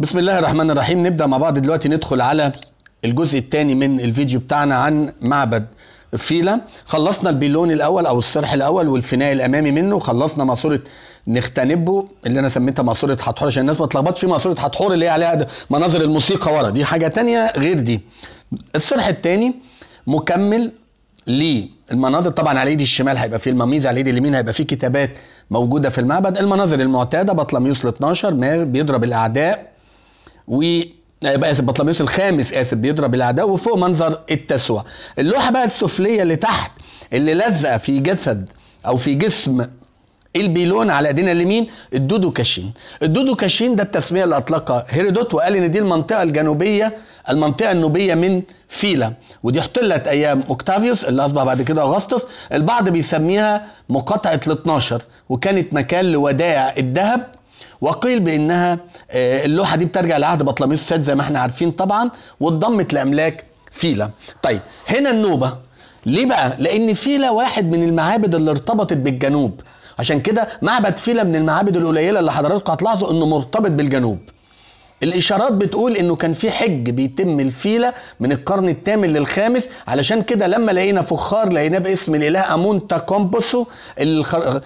بسم الله الرحمن الرحيم نبدا مع بعض دلوقتي ندخل على الجزء الثاني من الفيديو بتاعنا عن معبد فيلا خلصنا البيلون الاول او السرح الاول والفناء الامامي منه خلصنا ماسوره نختنبه اللي انا سميتها ماسوره حتحور عشان الناس ما تلخبطش في ماسوره حتحور اللي هي عليها مناظر الموسيقى ورا دي حاجه تانية غير دي السرح الثاني مكمل للمناظر طبعا على ايدي الشمال هيبقى فيه المميز على ايدي اليمين هيبقى فيه كتابات موجوده في المعبد المناظر المعتاده بطلميوس ال 12 ما بيضرب الاعداء و اسف بطلميوس الخامس اسف بيضرب الاعداء وفوق منظر التسوى اللوحه بقى السفليه اللي تحت اللي لازقه في جسد او في جسم البيلون على ايدينا اليمين الدودو كاشين الدودو كاشين ده التسميه اللي اطلقها هيرودوت وقال ان دي المنطقه الجنوبيه المنطقه النوبيه من فيلا ودي احتلت ايام اوكتافيوس اللي اصبح بعد كده اغسطس البعض بيسميها مقاطعه ال 12 وكانت مكان لوداع الذهب وقيل بانها آه، اللوحه دي بترجع لعهد بطلميوس السادس زي ما احنا عارفين طبعا واتضمت لاملاك فيلا طيب هنا النوبه ليه بقى لان فيلا واحد من المعابد اللي ارتبطت بالجنوب عشان كده معبد فيلا من المعابد القليله اللي حضراتكم هتلاحظوا انه مرتبط بالجنوب الاشارات بتقول انه كان في حج بيتم الفيله من القرن الثامن للخامس علشان كده لما لقينا فخار لقيناه باسم الاله امون تاكومبوسو الخر...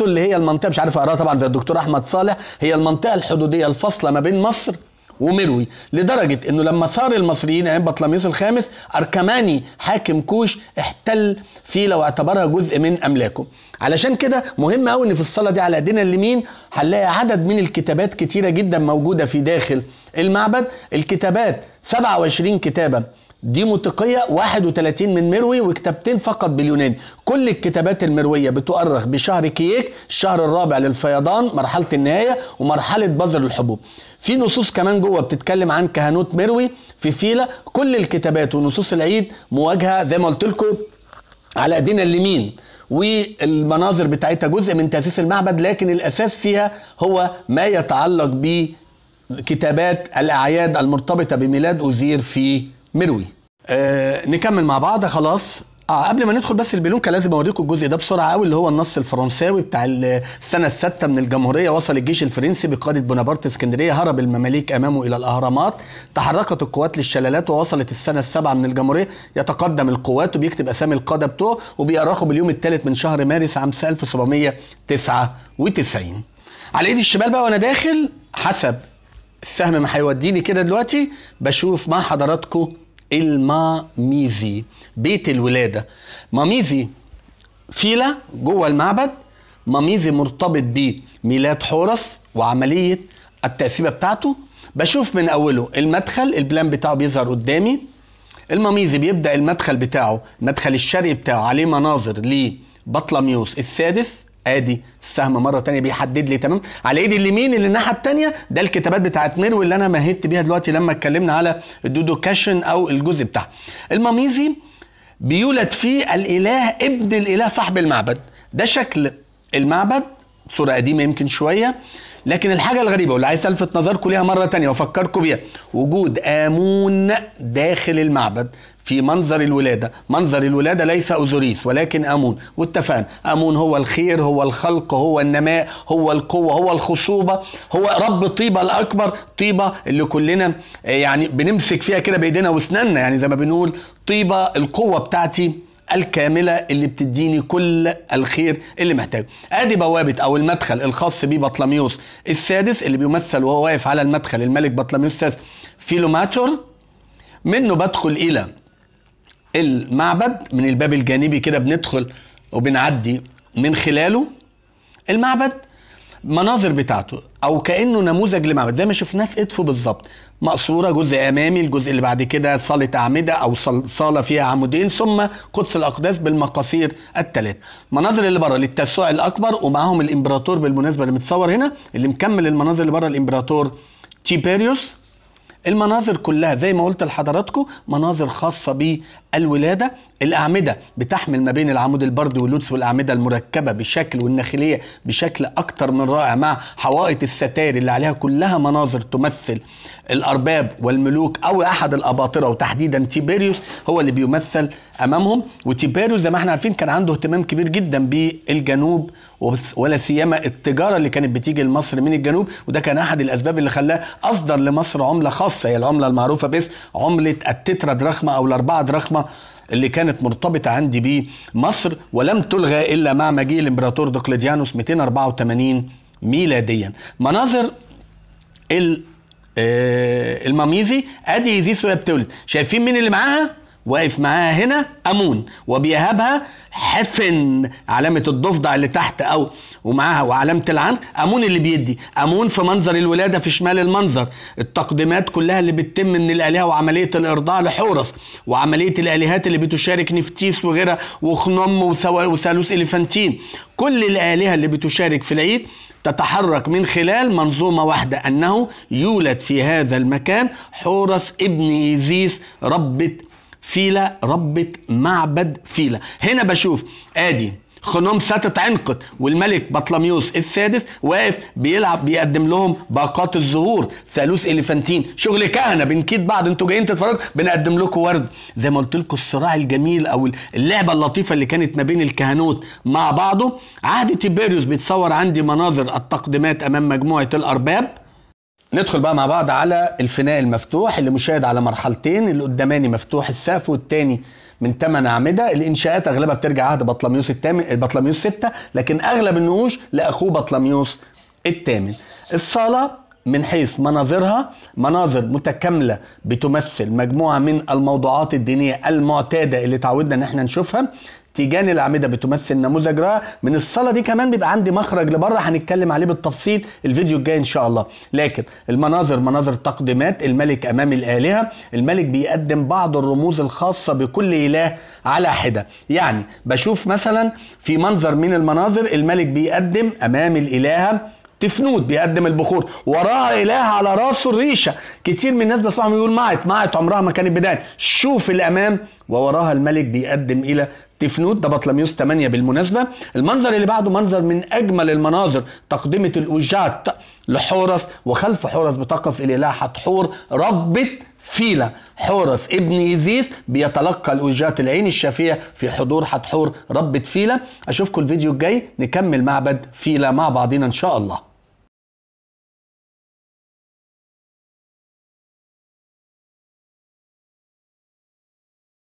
اللي هي المنطقه مش عارف اقراها طبعا زي الدكتور احمد صالح هي المنطقه الحدوديه الفاصله ما بين مصر ومروي لدرجة انه لما صار المصريين ايام بطلميوس الخامس اركماني حاكم كوش احتل فيلا واعتبرها جزء من املاكه علشان كده مهم قوي ان في الصلاة دي على ايدينا اليمين هنلاقي عدد من الكتابات كتيرة جدا موجودة في داخل المعبد الكتابات 27 كتابة دي منطقية 31 من مروي وكتابتين فقط باليوناني كل الكتابات المروية بتؤرخ بشهر كيك الشهر الرابع للفيضان مرحلة النهاية ومرحلة بذر الحبوب في نصوص كمان جوه بتتكلم عن كهنوت مروي في فيلا كل الكتابات ونصوص العيد مواجهة زي ما قلت لكم على ايدينا اليمين والمناظر بتاعتها جزء من تأسيس المعبد لكن الأساس فيها هو ما يتعلق بكتابات الأعياد المرتبطة بميلاد أوزير في مروي آه، نكمل مع بعض خلاص اه قبل ما ندخل بس البلوكه لازم اوريكم الجزء ده بسرعه قوي اللي هو النص الفرنساوي بتاع السنه السادسه من الجمهوريه وصل الجيش الفرنسي بقياده بونابرت اسكندريه هرب المماليك امامه الى الاهرامات تحركت القوات للشلالات ووصلت السنه السابعه من الجمهوريه يتقدم القوات وبيكتب اسامي القاده بتوعه وبيأرخوا باليوم الثالث من شهر مارس عام 1799 على ايدي الشمال بقى وانا داخل حسب السهم ما هيوديني كده دلوقتي بشوف مع حضراتكم الماميزي بيت الولادة ماميزي فيلة جوه المعبد ماميزي مرتبط بميلاد حورس وعملية التأسيبة بتاعته بشوف من أوله المدخل البلان بتاعه بيظهر قدامي الماميزي بيبدأ المدخل بتاعه المدخل الشرقي بتاعه عليه مناظر لبطلميوس السادس ادي السهم مره تانية بيحدد لي تمام على ايدي اليمين اللي الناحيه التانية ده الكتابات بتاعت نيرو اللي انا مهدت بيها دلوقتي لما اتكلمنا على كاشن او الجزء بتاعها المميزي بيولد فيه الاله ابن الاله صاحب المعبد ده شكل المعبد صوره قديمه يمكن شويه لكن الحاجه الغريبه واللي عايز الفت نظركم ليها مره تانية وافكركم بيها وجود امون داخل المعبد في منظر الولاده منظر الولاده ليس اوزوريس ولكن امون واتفقنا امون هو الخير هو الخلق هو النماء هو القوه هو الخصوبه هو رب طيبه الاكبر طيبه اللي كلنا آه، يعني بنمسك فيها كده بايدينا واسناننا يعني زي ما بنقول طيبه القوه بتاعتي الكامله اللي بتديني كل الخير اللي محتاجه ادي بوابه او المدخل الخاص ببطلميوس السادس اللي بيمثل وهو واقف على المدخل الملك بطلميوس السادس فيلوماتور منه بدخل الى المعبد من الباب الجانبي كده بندخل وبنعدي من خلاله المعبد مناظر بتاعته او كانه نموذج لمعبد زي ما شفناه في ادفو بالظبط مقصوره جزء امامي الجزء اللي بعد كده صاله اعمده او صاله فيها عمودين ثم قدس الاقداس بالمقاصير الثلاث مناظر اللي بره للتوسع الاكبر ومعاهم الامبراطور بالمناسبه اللي متصور هنا اللي مكمل المناظر اللي بره الامبراطور تيبيريوس المناظر كلها زي ما قلت لحضراتكم مناظر خاصة بالولادة الأعمدة بتحمل ما بين العمود البردي واللوتس والأعمدة المركبة بشكل والناخلية بشكل أكتر من رائع مع حوائط الستائر اللي عليها كلها مناظر تمثل الأرباب والملوك أو أحد الأباطرة وتحديدا تيبيريوس هو اللي بيمثل أمامهم وتيبيريوس زي ما احنا عارفين كان عنده اهتمام كبير جدا بالجنوب ولا سيما التجارة اللي كانت بتيجي لمصر من الجنوب وده كان أحد الأسباب اللي خلاه أصدر لمصر عملة خاصة بس هي العمله المعروفه باسم عمله التترا دراخمه او الاربعه دراخمه اللي كانت مرتبطة عندي بيه مصر ولم تلغى إلا مع مجيء الإمبراطور دقلديانوس 284 ميلاديا مناظر آه، الماميزي ادي زيسو بتولد شايفين مين اللي معاها واقف معاها هنا امون وبيهابها حفن علامه الضفدع اللي تحت او ومعاها وعلامه العنق امون اللي بيدي امون في منظر الولاده في شمال المنظر التقديمات كلها اللي بتتم من الالهه وعمليه الارضاع لحورس وعمليه الالهات اللي بتشارك نفتيس وغيرها وخنم وثالوث اليفانتين كل الالهه اللي بتشارك في العيد تتحرك من خلال منظومة واحدة أنه يولد في هذا المكان حورس ابن إيزيس ربة فيلا ربت معبد فيلا هنا بشوف ادي خنوم ساتت عنقت والملك بطلميوس السادس واقف بيلعب بيقدم لهم باقات الزهور ثالوث اليفانتين شغل كهنه بنكيد بعض انتوا جايين تتفرجوا بنقدم لكم ورد زي ما قلت لكم الصراع الجميل او اللعبه اللطيفه اللي كانت ما بين الكهنوت مع بعضه عهد تيبيريوس بيتصور عندي مناظر التقدمات امام مجموعه الارباب ندخل بقى مع بعض على الفناء المفتوح اللي مشاهد على مرحلتين اللي قداماني مفتوح السقف والتاني من 8 اعمده الانشاءات اغلبها بترجع عهد بطلميوس الثامن بطلميوس 6 لكن اغلب النقوش لاخوه بطلميوس الثامن الصاله من حيث مناظرها مناظر متكامله بتمثل مجموعه من الموضوعات الدينيه المعتاده اللي تعودنا ان احنا نشوفها تيجان الاعمده بتمثل نموذج رائع من الصاله دي كمان بيبقى عندي مخرج لبره هنتكلم عليه بالتفصيل الفيديو الجاي ان شاء الله لكن المناظر مناظر تقديمات الملك امام الالهه الملك بيقدم بعض الرموز الخاصه بكل اله على حده يعني بشوف مثلا في منظر من المناظر الملك بيقدم امام الالهه تفنود بيقدم البخور وراها اله على راسه الريشه كتير من الناس بسمعهم يقول معت معت عمرها ما كانت بدان شوف الامام ووراها الملك بيقدم الى تفنود ده بطلميوس 8 بالمناسبة المنظر اللي بعده منظر من أجمل المناظر تقدمة الأوجات لحورس وخلف حورس بتقف الإلهة حور ربة فيلا حورس ابن يزيس بيتلقى الأوجات العين الشافية في حضور حتحور ربة فيلا أشوفكم الفيديو الجاي نكمل معبد فيلا مع بعضنا إن شاء الله